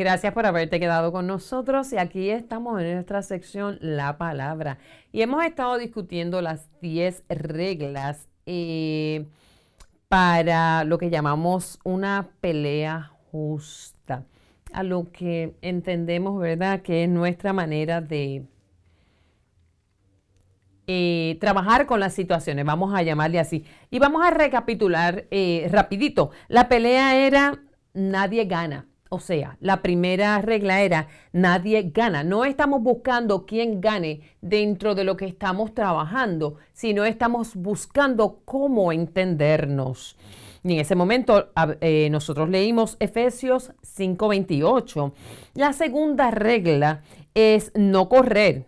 Gracias por haberte quedado con nosotros y aquí estamos en nuestra sección La Palabra. Y hemos estado discutiendo las 10 reglas eh, para lo que llamamos una pelea justa, a lo que entendemos, ¿verdad?, que es nuestra manera de eh, trabajar con las situaciones, vamos a llamarle así. Y vamos a recapitular eh, rapidito. La pelea era nadie gana o sea, la primera regla era nadie gana. No estamos buscando quién gane dentro de lo que estamos trabajando, sino estamos buscando cómo entendernos. Y en ese momento eh, nosotros leímos Efesios 5:28. La segunda regla es no correr,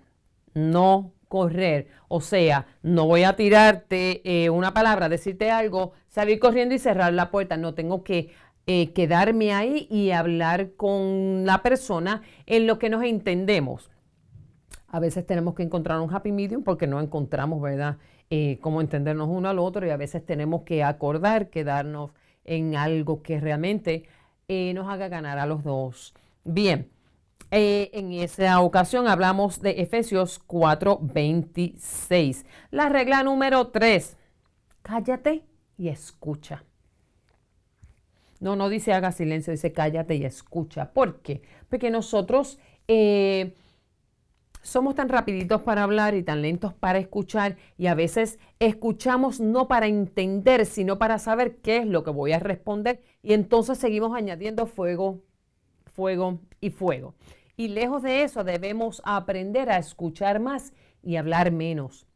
no correr. O sea, no voy a tirarte eh, una palabra, decirte algo, salir corriendo y cerrar la puerta. No tengo que eh, quedarme ahí y hablar con la persona en lo que nos entendemos. A veces tenemos que encontrar un happy medium porque no encontramos, ¿verdad?, eh, cómo entendernos uno al otro y a veces tenemos que acordar, quedarnos en algo que realmente eh, nos haga ganar a los dos. Bien, en esa ocasión hablamos de Efesios 4:26. La regla número 3, cállate y escucha. No, no dice haga silencio, dice cállate y escucha. ¿Por qué? Porque nosotros eh, somos tan rapiditos para hablar y tan lentos para escuchar y a veces escuchamos no para entender, sino para saber qué es lo que voy a responder y entonces seguimos añadiendo fuego, fuego y fuego. Y lejos de eso debemos aprender a escuchar más y hablar menos.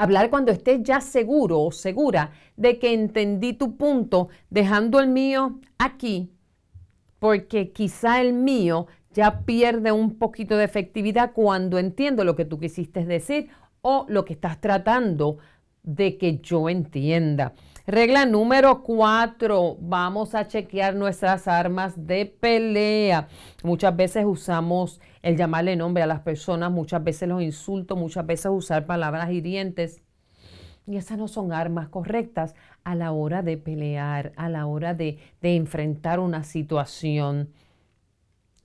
Hablar cuando estés ya seguro o segura de que entendí tu punto, dejando el mío aquí, porque quizá el mío ya pierde un poquito de efectividad cuando entiendo lo que tú quisiste decir o lo que estás tratando de que yo entienda. Regla número cuatro, vamos a chequear nuestras armas de pelea. Muchas veces usamos el llamarle nombre a las personas, muchas veces los insultos, muchas veces usar palabras hirientes. Y esas no son armas correctas a la hora de pelear, a la hora de, enfrentar una situación.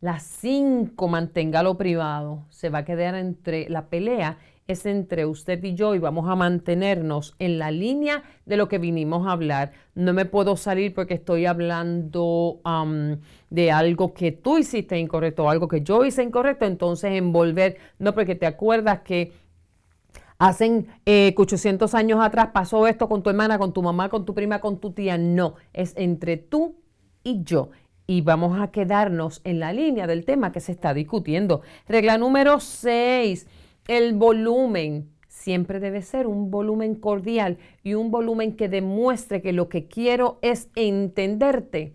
Las cinco, manténgalo privado, se va a quedar entre la pelea es entre usted y yo y vamos a mantenernos en la línea de lo que vinimos a hablar. No me puedo salir porque estoy hablando de algo que tú hiciste incorrecto o algo que yo hice incorrecto, entonces envolver, no porque te acuerdas que hacen 800 eh, años atrás pasó esto con tu hermana, con tu mamá, con tu prima, con tu tía. No, es entre tú y yo. Y vamos a quedarnos en la línea del tema que se está discutiendo. Regla número 6 el volumen siempre debe ser un volumen cordial y un volumen que demuestre que lo que quiero es entenderte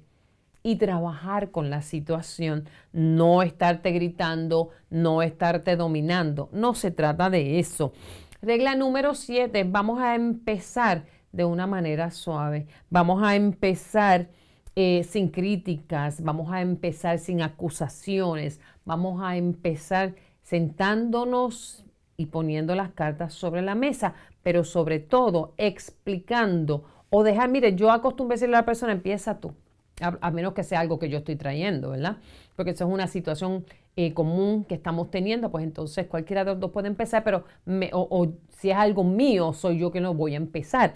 y trabajar con la situación, no estarte gritando, no estarte dominando. No se trata de eso. Regla número 7, vamos a empezar de una manera suave. Vamos a empezar eh, sin críticas, vamos a empezar sin acusaciones, vamos a empezar sentándonos y poniendo las cartas sobre la mesa, pero sobre todo explicando o dejar, mire, yo acostumbro a decirle a la persona, empieza tú, a, menos que sea algo que yo estoy trayendo, ¿verdad? Porque eso es una situación eh, común que estamos teniendo, pues entonces cualquiera de los dos puede empezar, pero me, o si es algo mío, soy yo que no voy a empezar.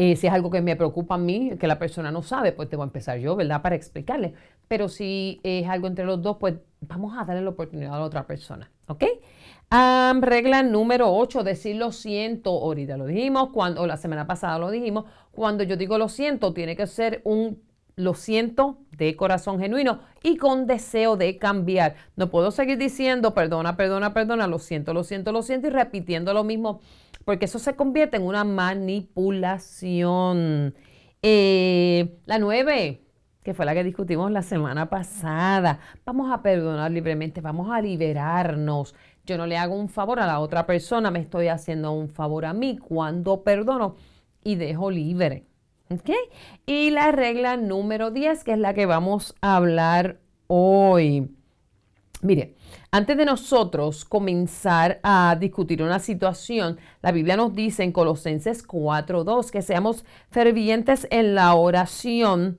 Eh, si es algo que me preocupa a mí, que la persona no sabe, pues tengo a empezar yo, ¿verdad? Para explicarle. Pero si es algo entre los dos, pues vamos a darle la oportunidad a la otra persona, ¿ok? regla número 8, decir lo siento. Ahorita lo dijimos, cuando, o la semana pasada lo dijimos. Cuando yo digo lo siento, tiene que ser un lo siento de corazón genuino y con deseo de cambiar. No puedo seguir diciendo, perdona, perdona, perdona, lo siento, lo siento, lo siento y repitiendo lo mismo porque eso se convierte en una manipulación. Eh, la nueve, que fue la que discutimos la semana pasada. Vamos a perdonar libremente, vamos a liberarnos. Yo no le hago un favor a la otra persona, me estoy haciendo un favor a mí cuando perdono y dejo libre. Y la regla número 10, que es la que vamos a hablar hoy. Mire, antes de nosotros comenzar a discutir una situación, la Biblia nos dice en Colosenses 4.2 que seamos fervientes en la oración,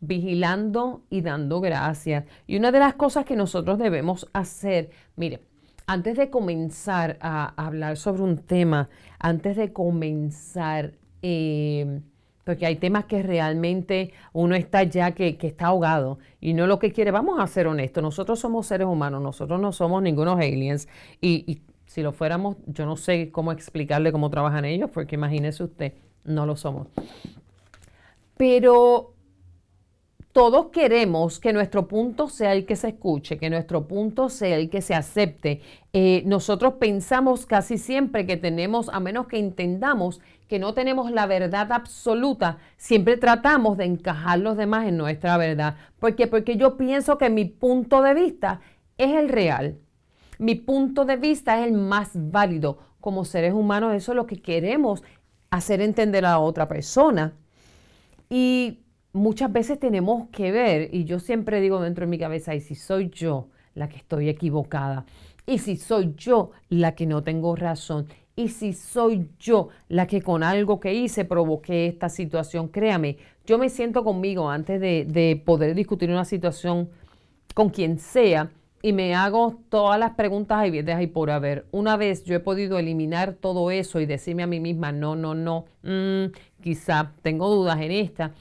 vigilando y dando gracias. Y una de las cosas que nosotros debemos hacer, mire, antes de comenzar a hablar sobre un tema, antes de comenzar... Eh, porque hay temas que realmente uno está ya que, está ahogado y no lo que quiere. Vamos a ser honestos, nosotros somos seres humanos, nosotros no somos ningunos aliens y si lo fuéramos, yo no sé cómo explicarle cómo trabajan ellos, porque imagínese usted, no lo somos. Pero todos queremos que nuestro punto sea el que se escuche, que nuestro punto sea el que se acepte. Eh, nosotros pensamos casi siempre que tenemos, a menos que entendamos que no tenemos la verdad absoluta, siempre tratamos de encajar los demás en nuestra verdad. ¿Por qué? Porque yo pienso que mi punto de vista es el real. Mi punto de vista es el más válido. Como seres humanos, eso es lo que queremos hacer entender a otra persona. Y muchas veces tenemos que ver, y yo siempre digo dentro de mi cabeza, y si soy yo la que estoy equivocada, y si soy yo la que no tengo razón, y si soy yo la que con algo que hice provoqué esta situación, créame, yo me siento conmigo antes de, poder discutir una situación con quien sea y me hago todas las preguntas y y por haber. Una vez yo he podido eliminar todo eso y decirme a mí misma, no, no, no, mm, quizá tengo dudas en esta,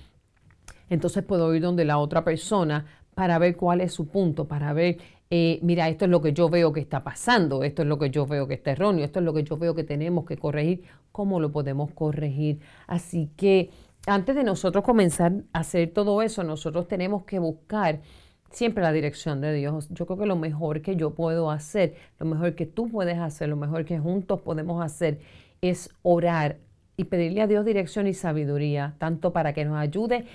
entonces puedo ir donde la otra persona para ver cuál es su punto, para ver, eh, mira, esto es lo que yo veo que está pasando, esto es lo que yo veo que está erróneo, esto es lo que yo veo que tenemos que corregir, cómo lo podemos corregir. Así que antes de nosotros comenzar a hacer todo eso, nosotros tenemos que buscar siempre la dirección de Dios. Yo creo que lo mejor que yo puedo hacer, lo mejor que tú puedes hacer, lo mejor que juntos podemos hacer es orar y pedirle a Dios dirección y sabiduría, tanto para que nos ayude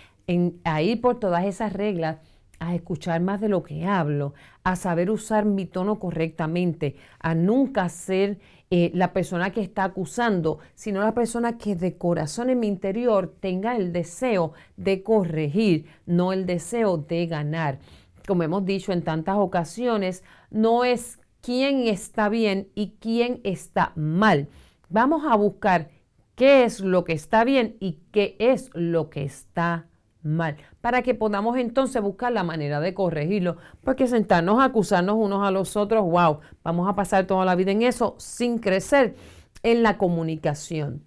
a ir por todas esas reglas, a escuchar más de lo que hablo, a saber usar mi tono correctamente, a nunca ser eh, la persona que está acusando, sino la persona que de corazón en mi interior tenga el deseo de corregir, no el deseo de ganar. Como hemos dicho en tantas ocasiones, no es quién está bien y quién está mal. Vamos a buscar qué es lo que está bien y qué es lo que está mal, para que podamos entonces buscar la manera de corregirlo, porque sentarnos a acusarnos unos a los otros, wow, vamos a pasar toda la vida en eso sin crecer en la comunicación.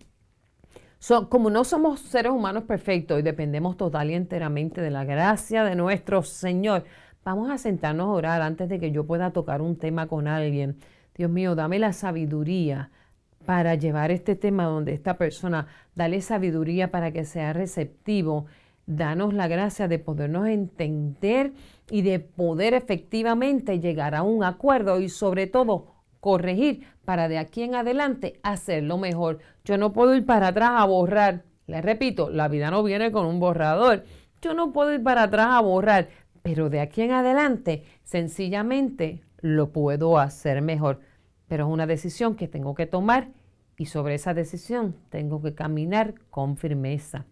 So, como no somos seres humanos perfectos y dependemos total y enteramente de la gracia de nuestro Señor, vamos a sentarnos a orar antes de que yo pueda tocar un tema con alguien. Dios mío, dame la sabiduría para llevar este tema donde esta persona, dale sabiduría para que sea receptivo Danos la gracia de podernos entender y de poder efectivamente llegar a un acuerdo y sobre todo corregir para de aquí en adelante hacerlo mejor. Yo no puedo ir para atrás a borrar. Les repito, la vida no viene con un borrador. Yo no puedo ir para atrás a borrar, pero de aquí en adelante sencillamente lo puedo hacer mejor. Pero es una decisión que tengo que tomar y sobre esa decisión tengo que caminar con firmeza.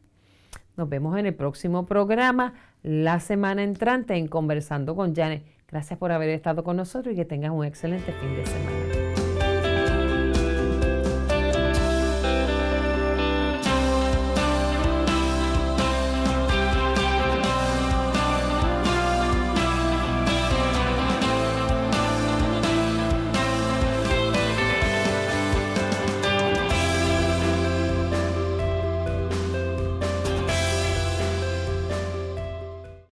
Nos vemos en el próximo programa la semana entrante en Conversando con Janet. Gracias por haber estado con nosotros y que tengas un excelente fin de semana.